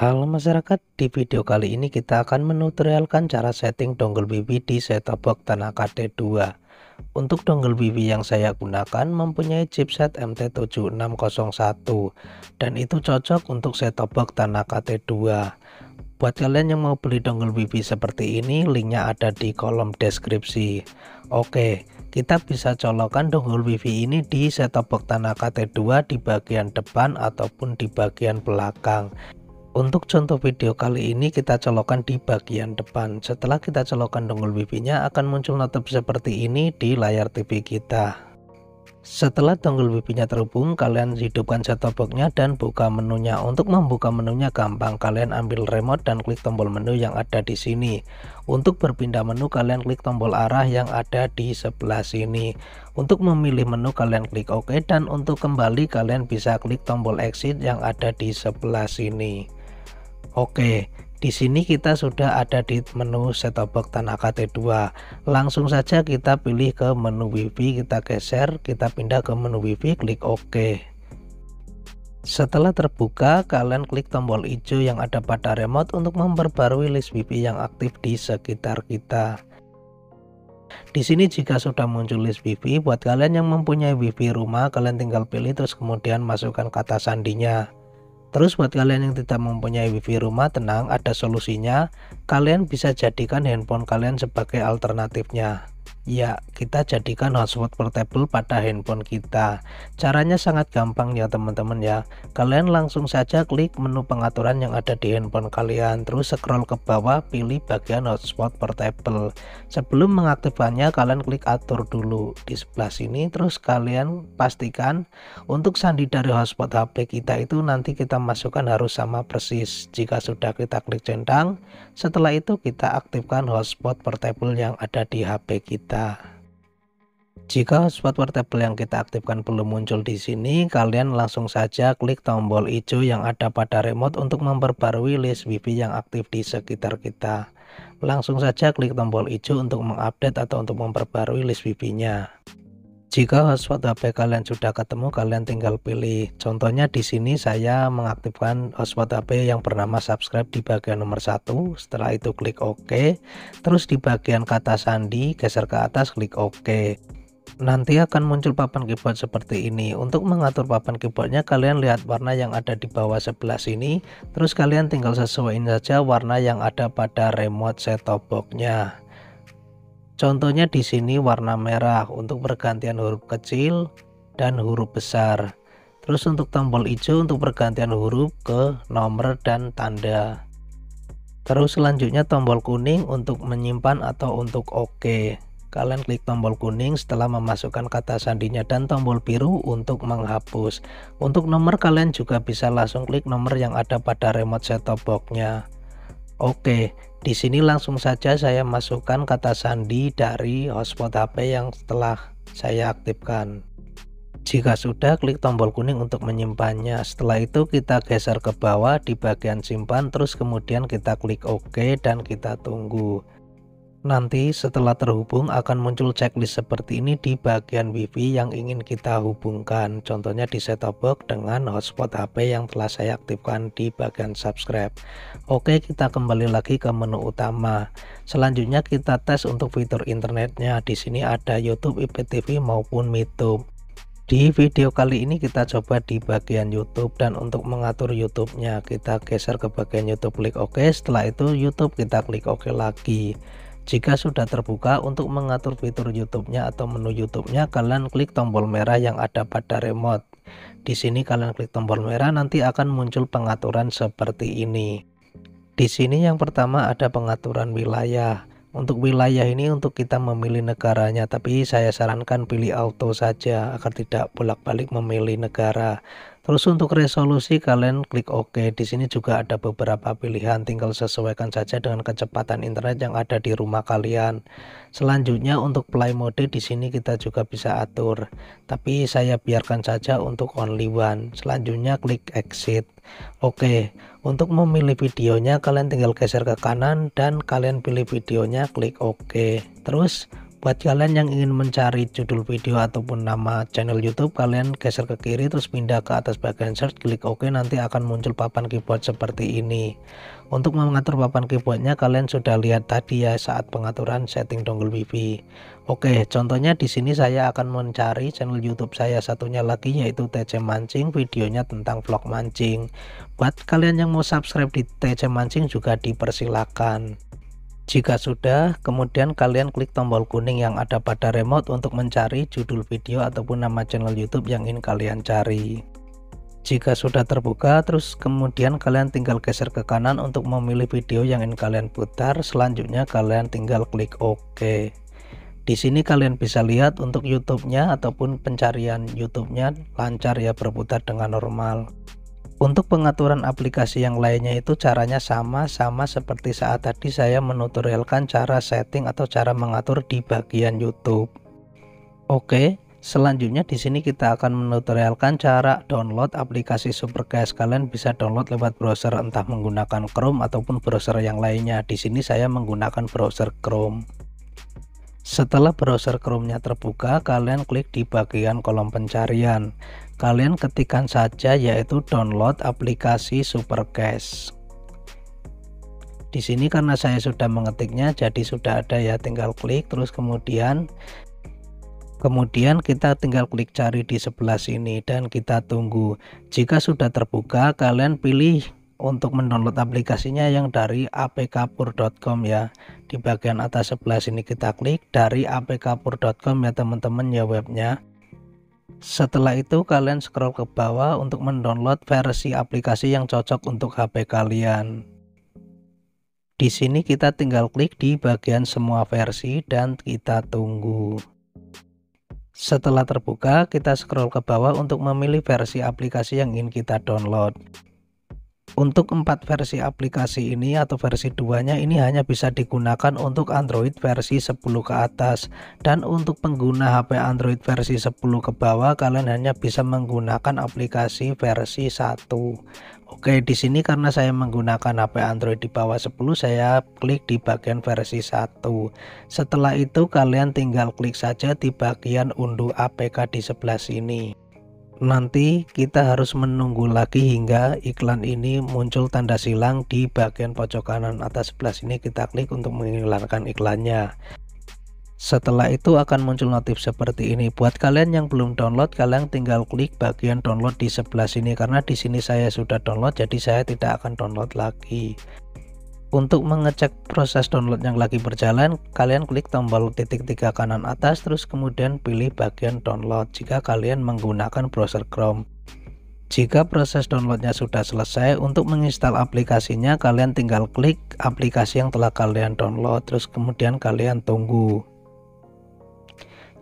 Halo masyarakat, di video kali ini kita akan menutorialkan cara setting dongle BB di setup box Tanaka T2. Untuk dongle BB yang saya gunakan mempunyai chipset MT7601 dan itu cocok untuk setup box Tanaka T2. Buat kalian yang mau beli dongle BB seperti ini, linknya ada di kolom deskripsi. Oke, kita bisa colokan dongle BB ini di setup box Tanaka T2 di bagian depan ataupun di bagian belakang. Untuk contoh video kali ini kita colokkan di bagian depan. Setelah kita colokkan dongle wifi-nya akan muncul notif seperti ini di layar TV kita. Setelah dongle wifi-nya terhubung, kalian hidupkan set-top box-nya dan buka menunya. Untuk membuka menunya gampang, kalian ambil remote dan klik tombol menu yang ada di sini. Untuk berpindah menu, kalian klik tombol arah yang ada di sebelah sini. Untuk memilih menu, kalian klik OK dan untuk kembali, kalian bisa klik tombol exit yang ada di sebelah sini. Oke, di sini kita sudah ada di menu setup box Tanah KT2. Langsung saja kita pilih ke menu WiFi, kita geser, kita pindah ke menu WiFi, klik OK. Setelah terbuka, kalian klik tombol hijau yang ada pada remote untuk memperbarui list WiFi yang aktif di sekitar kita. Di sini jika sudah muncul list WiFi, buat kalian yang mempunyai WiFi rumah, kalian tinggal pilih terus kemudian masukkan kata sandinya. Terus buat kalian yang tidak mempunyai wifi rumah tenang ada solusinya kalian bisa jadikan handphone kalian sebagai alternatifnya Ya, kita jadikan hotspot portable pada handphone kita. Caranya sangat gampang ya teman-teman ya. Kalian langsung saja klik menu pengaturan yang ada di handphone kalian, terus scroll ke bawah, pilih bagian hotspot portable. Sebelum mengaktifkannya, kalian klik atur dulu di sebelah sini, terus kalian pastikan untuk sandi dari hotspot HP kita itu nanti kita masukkan harus sama persis. Jika sudah kita klik centang, setelah itu kita aktifkan hotspot portable yang ada di HP kita. Iya. Jika hotspot portable yang kita aktifkan belum muncul di sini, kalian langsung saja klik tombol hijau yang ada pada remote untuk memperbarui list wifi yang aktif di sekitar kita. Langsung saja klik tombol hijau untuk mengupdate atau untuk memperbarui list wifi-nya jika hotspot HP kalian sudah ketemu, kalian tinggal pilih. Contohnya di sini saya mengaktifkan hotspot HP yang bernama subscribe di bagian nomor satu. Setelah itu klik OK. Terus di bagian kata sandi, geser ke atas klik OK. Nanti akan muncul papan keyboard seperti ini. Untuk mengatur papan keyboardnya, kalian lihat warna yang ada di bawah sebelah sini. Terus kalian tinggal sesuaikan saja warna yang ada pada remote set-top boxnya. Contohnya di sini warna merah untuk pergantian huruf kecil dan huruf besar. Terus untuk tombol hijau untuk pergantian huruf ke nomor dan tanda. Terus selanjutnya tombol kuning untuk menyimpan atau untuk OK. Kalian klik tombol kuning setelah memasukkan kata sandinya dan tombol biru untuk menghapus. Untuk nomor kalian juga bisa langsung klik nomor yang ada pada remote set top box-nya. Oke, di sini langsung saja saya masukkan kata sandi dari hotspot HP yang telah saya aktifkan. Jika sudah, klik tombol kuning untuk menyimpannya. Setelah itu kita geser ke bawah di bagian simpan, terus kemudian kita klik OK dan kita tunggu. Nanti setelah terhubung akan muncul checklist seperti ini di bagian wifi yang ingin kita hubungkan Contohnya di set-top box dengan hotspot HP yang telah saya aktifkan di bagian subscribe Oke kita kembali lagi ke menu utama Selanjutnya kita tes untuk fitur internetnya Di sini ada YouTube, IPTV maupun MeTube di video kali ini kita coba di bagian YouTube dan untuk mengatur YouTube-nya kita geser ke bagian YouTube klik OK setelah itu YouTube kita klik OK lagi jika sudah terbuka, untuk mengatur fitur YouTube-nya atau menu YouTube-nya, kalian klik tombol merah yang ada pada remote. Di sini kalian klik tombol merah, nanti akan muncul pengaturan seperti ini. Di sini yang pertama ada pengaturan wilayah. Untuk wilayah ini untuk kita memilih negaranya, tapi saya sarankan pilih auto saja agar tidak bolak-balik memilih negara. Terus untuk resolusi kalian klik OK. Di sini juga ada beberapa pilihan, tinggal sesuaikan saja dengan kecepatan internet yang ada di rumah kalian. Selanjutnya untuk play mode di sini kita juga bisa atur, tapi saya biarkan saja untuk only one. Selanjutnya klik exit. Oke, untuk memilih videonya kalian tinggal geser ke kanan dan kalian pilih videonya klik OK. Terus buat kalian yang ingin mencari judul video ataupun nama channel YouTube kalian geser ke kiri terus pindah ke atas bagian search klik OK nanti akan muncul papan keyboard seperti ini untuk mengatur papan keyboardnya kalian sudah lihat tadi ya saat pengaturan setting dongle wifi oke contohnya di sini saya akan mencari channel YouTube saya satunya lagi yaitu TC Mancing videonya tentang vlog mancing buat kalian yang mau subscribe di TC Mancing juga dipersilakan jika sudah, kemudian kalian klik tombol kuning yang ada pada remote untuk mencari judul video ataupun nama channel YouTube yang ingin kalian cari. Jika sudah terbuka, terus kemudian kalian tinggal geser ke kanan untuk memilih video yang ingin kalian putar. Selanjutnya kalian tinggal klik OK. Di sini kalian bisa lihat untuk YouTube-nya ataupun pencarian YouTube-nya lancar ya berputar dengan normal. Untuk pengaturan aplikasi yang lainnya itu caranya sama-sama seperti saat tadi saya menutorialkan cara setting atau cara mengatur di bagian YouTube. Oke, selanjutnya di sini kita akan menutorialkan cara download aplikasi Supercast. Kalian bisa download lewat browser entah menggunakan Chrome ataupun browser yang lainnya. Di sini saya menggunakan browser Chrome. Setelah browser Chrome-nya terbuka, kalian klik di bagian kolom pencarian. Kalian ketikkan saja yaitu download aplikasi Supercash. Di sini karena saya sudah mengetiknya jadi sudah ada ya tinggal klik terus kemudian Kemudian kita tinggal klik cari di sebelah sini dan kita tunggu. Jika sudah terbuka, kalian pilih untuk mendownload aplikasinya yang dari apkpur.com ya di bagian atas sebelah sini kita klik dari apkpur.com ya teman-teman ya webnya setelah itu kalian scroll ke bawah untuk mendownload versi aplikasi yang cocok untuk HP kalian di sini kita tinggal klik di bagian semua versi dan kita tunggu setelah terbuka kita scroll ke bawah untuk memilih versi aplikasi yang ingin kita download untuk empat versi aplikasi ini atau versi duanya ini hanya bisa digunakan untuk Android versi 10 ke atas dan untuk pengguna HP Android versi 10 ke bawah kalian hanya bisa menggunakan aplikasi versi 1. Oke, di sini karena saya menggunakan HP Android di bawah 10 saya klik di bagian versi 1. Setelah itu kalian tinggal klik saja di bagian unduh APK di sebelah sini nanti kita harus menunggu lagi hingga iklan ini muncul tanda silang di bagian pojok kanan atas sebelah sini kita klik untuk menghilangkan iklannya setelah itu akan muncul notif seperti ini buat kalian yang belum download kalian tinggal klik bagian download di sebelah sini karena di sini saya sudah download jadi saya tidak akan download lagi untuk mengecek proses download yang lagi berjalan, kalian klik tombol titik tiga kanan atas terus kemudian pilih bagian download jika kalian menggunakan browser Chrome. Jika proses downloadnya sudah selesai, untuk menginstal aplikasinya kalian tinggal klik aplikasi yang telah kalian download terus kemudian kalian tunggu.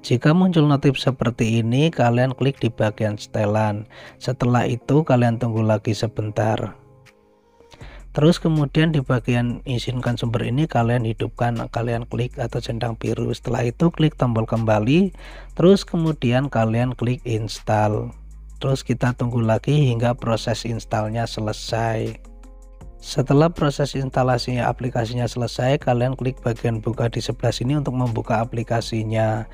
Jika muncul notif seperti ini, kalian klik di bagian setelan. Setelah itu kalian tunggu lagi sebentar. Terus kemudian di bagian izinkan sumber ini kalian hidupkan, kalian klik atau centang biru. Setelah itu klik tombol kembali, terus kemudian kalian klik install. Terus kita tunggu lagi hingga proses installnya selesai. Setelah proses instalasinya aplikasinya selesai, kalian klik bagian buka di sebelah sini untuk membuka aplikasinya.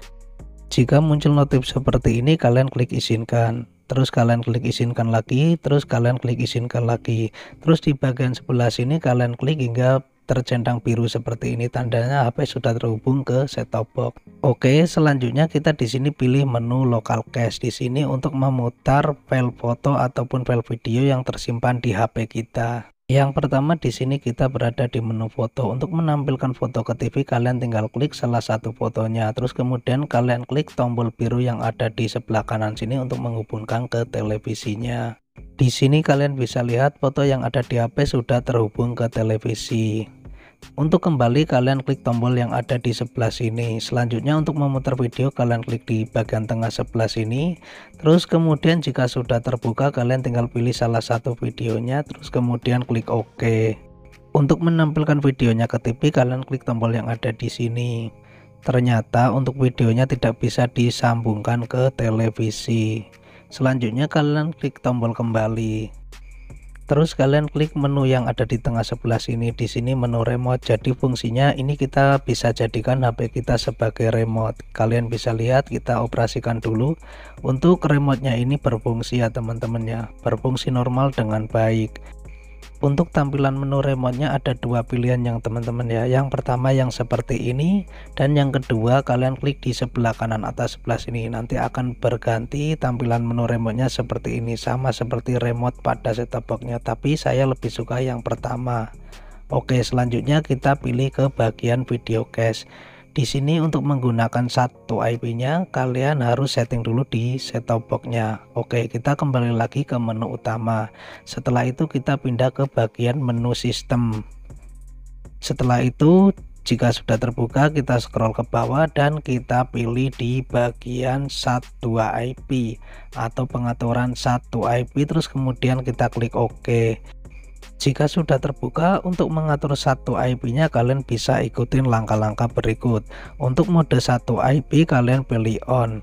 Jika muncul notif seperti ini, kalian klik izinkan terus kalian klik izinkan lagi terus kalian klik izinkan lagi terus di bagian sebelah sini kalian klik hingga tercentang biru seperti ini tandanya HP sudah terhubung ke set-top box. Oke, selanjutnya kita di sini pilih menu local cache di sini untuk memutar file foto ataupun file video yang tersimpan di HP kita. Yang pertama di sini kita berada di menu foto. Untuk menampilkan foto ke TV kalian tinggal klik salah satu fotonya. Terus kemudian kalian klik tombol biru yang ada di sebelah kanan sini untuk menghubungkan ke televisinya. Di sini kalian bisa lihat foto yang ada di HP sudah terhubung ke televisi. Untuk kembali kalian klik tombol yang ada di sebelah sini. Selanjutnya untuk memutar video kalian klik di bagian tengah sebelah sini. Terus kemudian jika sudah terbuka kalian tinggal pilih salah satu videonya terus kemudian klik OK. Untuk menampilkan videonya ke TV kalian klik tombol yang ada di sini. Ternyata untuk videonya tidak bisa disambungkan ke televisi. Selanjutnya kalian klik tombol kembali terus kalian klik menu yang ada di tengah sebelah sini di sini menu remote jadi fungsinya ini kita bisa jadikan HP kita sebagai remote kalian bisa lihat kita operasikan dulu untuk remote nya ini berfungsi ya teman-teman ya berfungsi normal dengan baik untuk tampilan menu remote-nya ada dua pilihan yang teman-teman ya yang pertama yang seperti ini dan yang kedua kalian klik di sebelah kanan atas sebelah sini nanti akan berganti tampilan menu remote-nya seperti ini sama seperti remote pada setup box-nya tapi saya lebih suka yang pertama Oke selanjutnya kita pilih ke bagian video cache di sini untuk menggunakan satu IP-nya, kalian harus setting dulu di set-top box-nya. Oke, kita kembali lagi ke menu utama. Setelah itu kita pindah ke bagian menu sistem. Setelah itu, jika sudah terbuka, kita scroll ke bawah dan kita pilih di bagian satu IP atau pengaturan satu IP terus kemudian kita klik OK. Jika sudah terbuka, untuk mengatur satu IP-nya kalian bisa ikutin langkah-langkah berikut. Untuk mode satu IP kalian pilih on.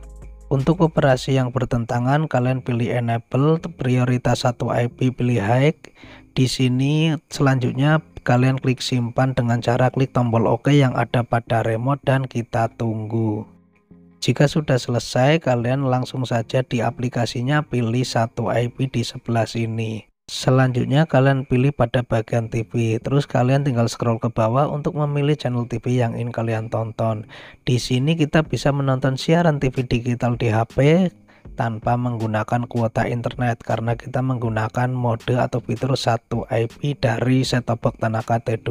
Untuk operasi yang bertentangan kalian pilih enable, prioritas satu IP pilih high. Di sini selanjutnya kalian klik simpan dengan cara klik tombol OK yang ada pada remote dan kita tunggu. Jika sudah selesai, kalian langsung saja di aplikasinya pilih satu IP di sebelah sini. Selanjutnya kalian pilih pada bagian TV. Terus kalian tinggal scroll ke bawah untuk memilih channel TV yang ingin kalian tonton. Di sini kita bisa menonton siaran TV digital di HP, tanpa menggunakan kuota internet karena kita menggunakan mode atau fitur satu IP dari set-top box Tanaka T2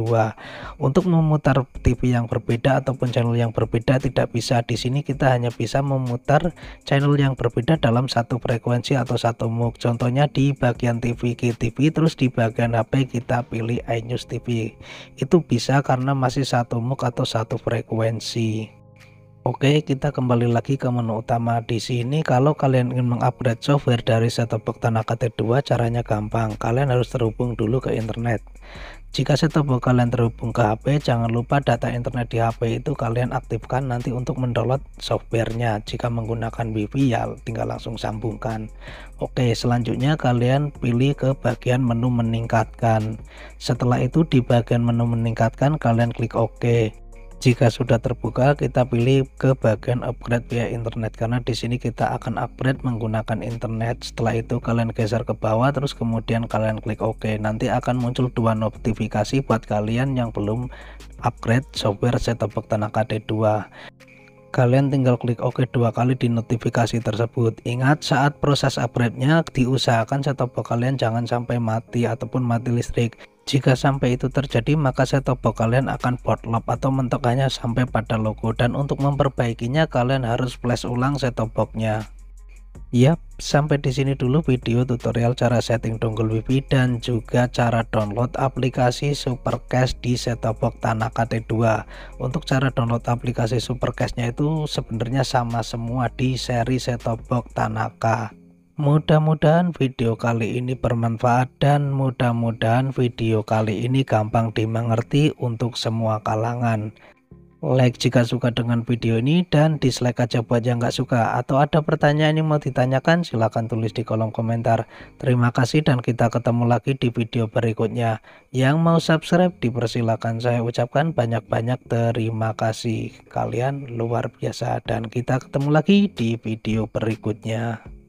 untuk memutar TV yang berbeda ataupun channel yang berbeda tidak bisa di sini kita hanya bisa memutar channel yang berbeda dalam satu frekuensi atau satu MOOC contohnya di bagian TV GTV terus di bagian HP kita pilih iNews TV itu bisa karena masih satu MOOC atau satu frekuensi Oke, kita kembali lagi ke menu utama di sini. Kalau kalian ingin mengupgrade software dari setup box Tanaka T2, caranya gampang. Kalian harus terhubung dulu ke internet. Jika setup box kalian terhubung ke HP, jangan lupa data internet di HP itu kalian aktifkan nanti untuk mendownload softwarenya. Jika menggunakan WiFi ya tinggal langsung sambungkan. Oke, selanjutnya kalian pilih ke bagian menu meningkatkan. Setelah itu di bagian menu meningkatkan kalian klik OK jika sudah terbuka kita pilih ke bagian upgrade via internet karena di sini kita akan upgrade menggunakan internet setelah itu kalian geser ke bawah terus kemudian kalian klik OK nanti akan muncul dua notifikasi buat kalian yang belum upgrade software setup box kd 2 kalian tinggal klik OK dua kali di notifikasi tersebut. Ingat saat proses upgrade-nya diusahakan setup kalian jangan sampai mati ataupun mati listrik. Jika sampai itu terjadi, maka setopok kalian akan botlop atau mentok hanya sampai pada logo dan untuk memperbaikinya kalian harus flash ulang setopoknya. Yap, sampai di sini dulu video tutorial cara setting dongle wifi dan juga cara download aplikasi SuperCast di setopok Tanaka T2. Untuk cara download aplikasi SuperCastnya itu sebenarnya sama semua di seri setopok Tanaka. Mudah-mudahan video kali ini bermanfaat dan mudah-mudahan video kali ini gampang dimengerti untuk semua kalangan. Like jika suka dengan video ini dan dislike aja buat yang gak suka atau ada pertanyaan yang mau ditanyakan silahkan tulis di kolom komentar. Terima kasih dan kita ketemu lagi di video berikutnya. Yang mau subscribe dipersilakan saya ucapkan banyak-banyak terima kasih. Kalian luar biasa dan kita ketemu lagi di video berikutnya.